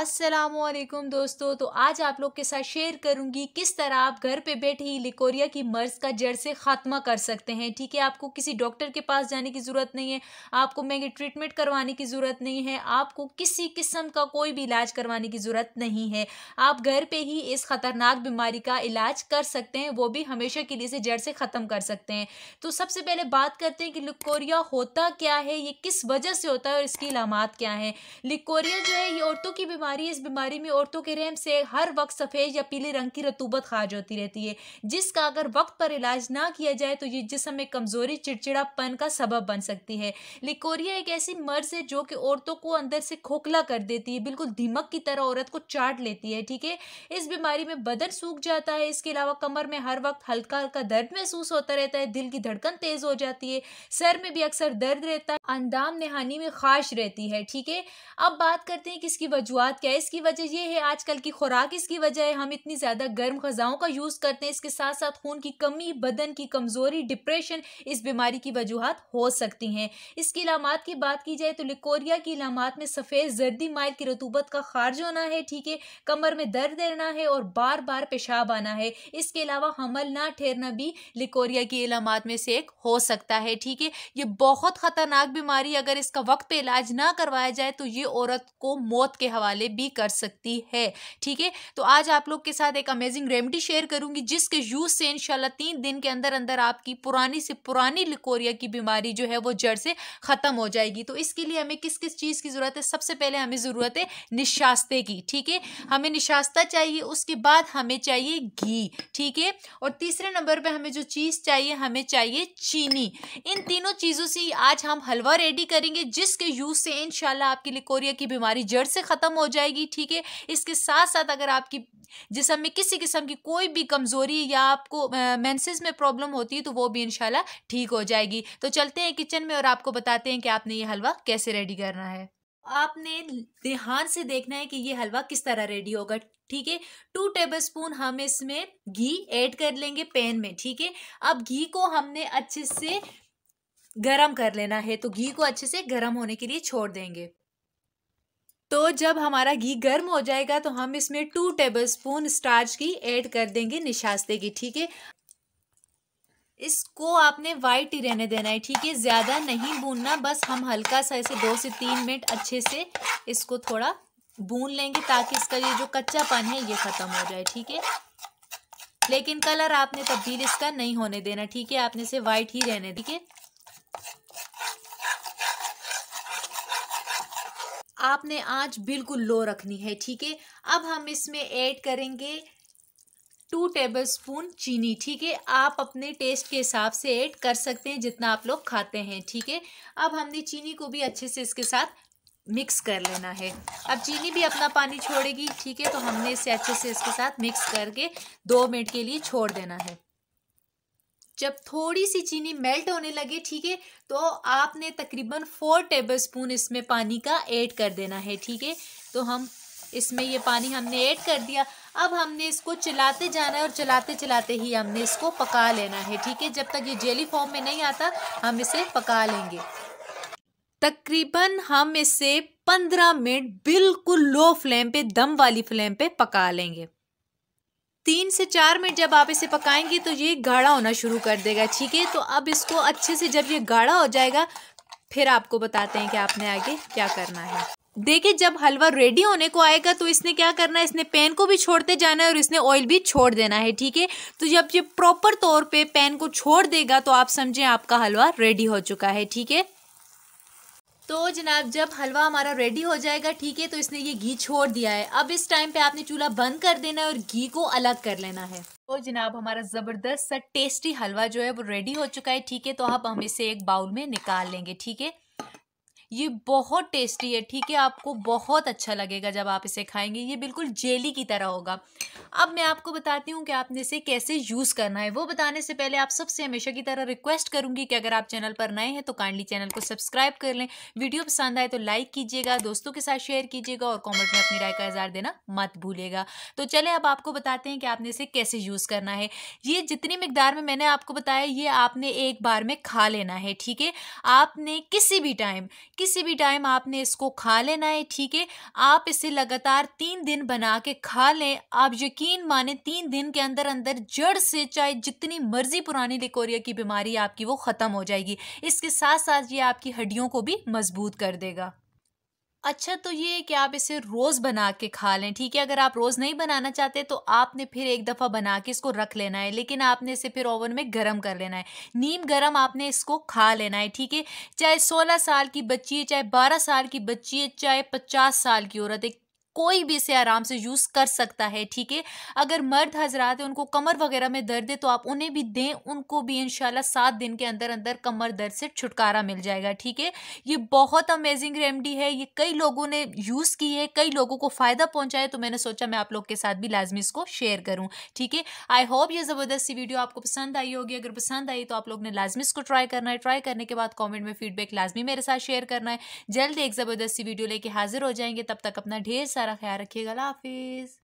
असलकुम दोस्तों तो आज आप लोग के साथ शेयर करूंगी किस तरह आप घर पे बैठे ही लिकोरिया की मर्ज़ का जड़ से ख़ात्मा कर सकते हैं ठीक है आपको किसी डॉक्टर के पास जाने की ज़रूरत नहीं है आपको महंगे ट्रीटमेंट करवाने की ज़रूरत नहीं है आपको किसी किस्म का कोई भी इलाज करवाने की ज़रूरत नहीं है आप घर पर ही इस ख़तरनाक बीमारी का इलाज कर सकते हैं वो भी हमेशा के लिए इसे जड़ से ख़त्म कर सकते हैं तो सबसे पहले बात करते हैं कि लिकोरिया होता क्या है ये किस वजह से होता है और इसकी इलामत क्या है लिकोरिया जो है ये औरतों की बीमारी बीमारी इस बीमारी में औरतों के रेम से हर वक्त सफ़ेद या पीले रंग की रतूबत खाज होती रहती है जिसका अगर वक्त पर इलाज ना किया जाए तो ये जिसम में कमज़ोरी चिड़चिड़ापन का सबब बन सकती है लिकोरिया एक ऐसी मर्ज है जो कि औरतों को अंदर से खोखला कर देती है बिल्कुल धीमक की तरह औरत को चाट लेती है ठीक है इस बीमारी में बदन सूख जाता है इसके अलावा कमर में हर वक्त हल्का हल्का दर्द महसूस होता रहता है दिल की धड़कन तेज हो जाती है सर में भी अक्सर दर्द रहता है अंदाम नेहानी में खाश रहती है ठीक है अब बात करते हैं कि इसकी वजूहत बात क्या है इसकी वजह ये है आजकल की खुराक इसकी वजह है हम इतनी ज़्यादा गर्म ग़ज़ाओं का यूज़ करते हैं इसके साथ साथ खून की कमी बदन की कमज़ोरी डिप्रेशन इस बीमारी की वजूहत हो सकती हैं इसकी इलामत की बात की जाए तो लिकोरिया की इलामत में सफ़ेद जर्दी माइल की रतूबत का खारज होना है ठीक है कमर में दर्द रहना है और बार बार पेशाब आना है इसके अलावा हमल ना ठहरना भी लिकोरिया की इलामत में से एक हो सकता है ठीक है ये बहुत ख़तरनाक बीमारी अगर इसका वक्त पर इलाज ना करवाया जाए तो ये औरत को मौत के हवाले वाले भी कर सकती है ठीक है तो आज आप लोग के साथ एक अमेजिंग रेमेडी शेयर करूंगी जिसके यूज से इनशाला तीन दिन के अंदर अंदर आपकी पुरानी से पुरानी लिकोरिया की बीमारी जो है वो जड़ से ख़त्म हो जाएगी तो इसके लिए हमें किस किस चीज़ की ज़रूरत है सबसे पहले हमें ज़रूरत है निशास्ते की ठीक है हमें निशास्ता चाहिए उसके बाद हमें चाहिए घी ठीक है और तीसरे नंबर पर हमें जो चीज़ चाहिए हमें चाहिए चीनी इन तीनों चीज़ों से आज हम हलवा रेडी करेंगे जिसके यूज़ से इनशाला आपकी लिकोरिया की बीमारी जड़ से ख़त्म हो जाएगी ठीक है इसके साथ साथ अगर आपकी जिसम में किसी किस्म की कोई भी कमज़ोरी या आपको मेंसेस में प्रॉब्लम होती है तो वो भी इनशाला ठीक हो जाएगी तो चलते हैं किचन में और आपको बताते हैं कि आपने ये हलवा कैसे रेडी करना है आपने ध्यान से देखना है कि ये हलवा किस तरह रेडी होगा ठीक है टू टेबल स्पून हम इसमें घी ऐड कर लेंगे पैन में ठीक है अब घी को हमने अच्छे से गरम कर लेना है तो घी को अच्छे से गरम होने के लिए छोड़ देंगे तो जब हमारा घी गर्म हो जाएगा तो हम इसमें टू टेबलस्पून स्टार्च की ऐड कर देंगे निशास्ते की ठीक है इसको आपने वाइट ही रहने देना है ठीक है ज़्यादा नहीं भूनना बस हम हल्का सा इसे दो से तीन मिनट अच्छे से इसको थोड़ा भून लेंगे ताकि इसका ये जो कच्चापन है ये ख़त्म हो जाए ठीक है लेकिन कलर आपने तब्दील इसका नहीं होने देना ठीक है आपने इसे वाइट ही रहने ठीक है आपने आंच बिल्कुल लो रखनी है ठीक है अब हम इसमें ऐड करेंगे टू टेबल स्पून चीनी ठीक है आप अपने टेस्ट के हिसाब से ऐड कर सकते हैं जितना आप लोग खाते हैं ठीक है अब हमने चीनी को भी अच्छे से इसके साथ मिक्स कर लेना है अब चीनी भी अपना पानी छोड़ेगी ठीक है तो हमने इसे अच्छे से इसके साथ मिक्स करके दो मिनट के लिए छोड़ देना है जब थोड़ी सी चीनी मेल्ट होने लगे ठीक है तो आपने तकरीबन फोर टेबल स्पून इसमें पानी का ऐड कर देना है ठीक है तो हम इसमें ये पानी हमने ऐड कर दिया अब हमने इसको चलाते जाना है और चलाते चलाते ही हमने इसको पका लेना है ठीक है जब तक ये जेली फॉर्म में नहीं आता हम इसे पका लेंगे तकरीबन हम इसे पंद्रह मिनट बिल्कुल लो फ्लेम पे दम वाली फ्लेम पे पका लेंगे तीन से चार मिनट जब आप इसे पकाएंगे तो ये गाढ़ा होना शुरू कर देगा ठीक है तो अब इसको अच्छे से जब ये गाढ़ा हो जाएगा फिर आपको बताते हैं कि आपने आगे क्या करना है देखिए जब हलवा रेडी होने को आएगा तो इसने क्या करना है इसने पैन को भी छोड़ते जाना है और इसने ऑयल भी छोड़ देना है ठीक है तो जब ये प्रॉपर तौर पे पैन को छोड़ देगा तो आप समझें आपका हलवा रेडी हो चुका है ठीक है तो जनाब जब हलवा हमारा रेडी हो जाएगा ठीक है तो इसने ये घी छोड़ दिया है अब इस टाइम पे आपने चूल्हा बंद कर देना है और घी को अलग कर लेना है तो जनाब हमारा ज़बरदस्त सा टेस्टी हलवा जो है वो रेडी हो चुका है ठीक है तो आप हम इसे एक बाउल में निकाल लेंगे ठीक है ये बहुत टेस्टी है ठीक है आपको बहुत अच्छा लगेगा जब आप इसे खाएंगे ये बिल्कुल जेली की तरह होगा अब मैं आपको बताती हूँ कि आपने इसे कैसे यूज़ करना है वो बताने से पहले आप सबसे हमेशा की तरह रिक्वेस्ट करूँगी कि अगर आप चैनल पर नए हैं तो काइंडली चैनल को सब्सक्राइब कर लें वीडियो पसंद आए तो लाइक कीजिएगा दोस्तों के साथ शेयर कीजिएगा और कॉमेंट में अपनी राय का इजहार देना मत भूलेगा तो चले अब आपको बताते हैं कि आपने इसे कैसे यूज़ करना है ये जितनी मकदार में मैंने आपको बताया ये आपने एक बार में खा लेना है ठीक है आपने किसी भी टाइम किसी भी टाइम आपने इसको खा लेना है ठीक है आप इसे लगातार तीन दिन बना के खा लें आप यकीन माने तीन दिन के अंदर अंदर जड़ से चाहे जितनी मर्जी पुरानी लिकोरिया की बीमारी आपकी वो ख़त्म हो जाएगी इसके साथ साथ ये आपकी हड्डियों को भी मजबूत कर देगा अच्छा तो ये है कि आप इसे रोज़ बना के खा लें ठीक है अगर आप रोज़ नहीं बनाना चाहते तो आपने फिर एक दफ़ा बना के इसको रख लेना है लेकिन आपने इसे फिर ओवन में गर्म कर लेना है नीम गर्म आपने इसको खा लेना है ठीक है चाहे सोलह साल की बच्ची है चाहे बारह साल की बच्ची है चाहे पचास साल की औरत है कोई भी इसे आराम से यूज़ कर सकता है ठीक है अगर मर्द हजरात है उनको कमर वगैरह में दर्द है तो आप उन्हें भी दें उनको भी इन सात दिन के अंदर अंदर कमर दर्द से छुटकारा मिल जाएगा ठीक है ये बहुत अमेजिंग रेमडी है ये कई लोगों ने यूज़ की है कई लोगों को फ़ायदा है तो मैंने सोचा मैं आप लोग के साथ भी लाजमी इसको शेयर करूँ ठीक है आई होप ये ज़बरदस्त वीडियो आपको पसंद आई होगी अगर पसंद आई तो आप लोग ने लाजमी इसको ट्राई करना है ट्राई करने के बाद कॉमेंट में फीडबैक लाजमी मेरे साथ शेयर करना है जल्द एक ज़बरदस्ती वीडियो लेके हाजिर हो जाएंगे तब तक अपना ढेर सारा सारा ख्याल रखिएगा हाफिज़